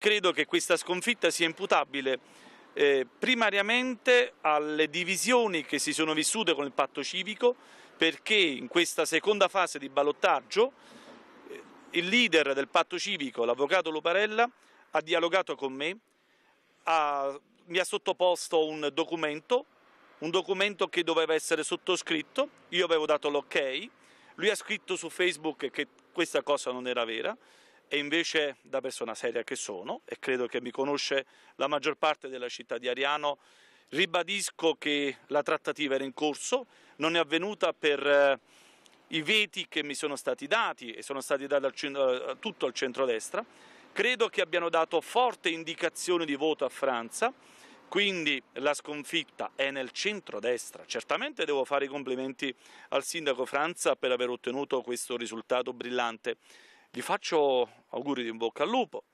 Credo che questa sconfitta sia imputabile eh, primariamente alle divisioni che si sono vissute con il patto civico perché in questa seconda fase di ballottaggio eh, il leader del patto civico, l'avvocato Luparella, ha dialogato con me, ha, mi ha sottoposto un documento, un documento che doveva essere sottoscritto, io avevo dato l'ok, ok, lui ha scritto su Facebook che questa cosa non era vera, e invece da persona seria che sono e credo che mi conosce la maggior parte della città di Ariano, ribadisco che la trattativa era in corso, non è avvenuta per eh, i veti che mi sono stati dati e sono stati dati al, eh, tutto al centrodestra, credo che abbiano dato forte indicazione di voto a Franza, quindi la sconfitta è nel centrodestra. Certamente devo fare i complimenti al sindaco Franza per aver ottenuto questo risultato brillante vi faccio auguri di un bocca al lupo,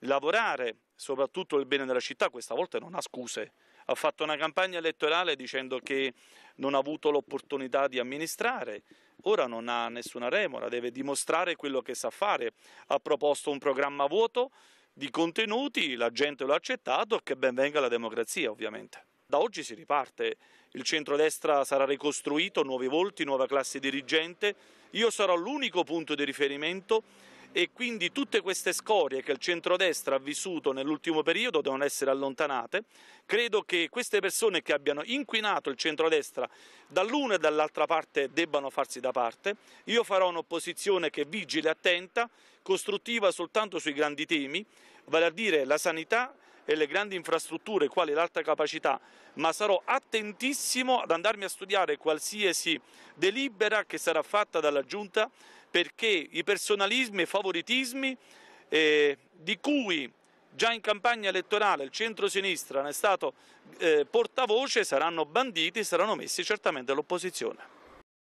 lavorare soprattutto il bene della città, questa volta non ha scuse, ha fatto una campagna elettorale dicendo che non ha avuto l'opportunità di amministrare, ora non ha nessuna remora, deve dimostrare quello che sa fare, ha proposto un programma vuoto di contenuti, la gente l'ha accettato che ben venga la democrazia ovviamente. Da oggi si riparte, il centrodestra sarà ricostruito, nuovi volti, nuova classe dirigente, io sarò l'unico punto di riferimento e quindi tutte queste scorie che il centrodestra ha vissuto nell'ultimo periodo devono essere allontanate. Credo che queste persone che abbiano inquinato il centrodestra dall'una e dall'altra parte debbano farsi da parte. Io farò un'opposizione che vigile, attenta, costruttiva soltanto sui grandi temi, vale a dire la sanità, e le grandi infrastrutture quali l'alta capacità, ma sarò attentissimo ad andarmi a studiare qualsiasi delibera che sarà fatta dalla Giunta perché i personalismi e favoritismi eh, di cui già in campagna elettorale il centro-sinistra ne è stato eh, portavoce saranno banditi e saranno messi certamente all'opposizione.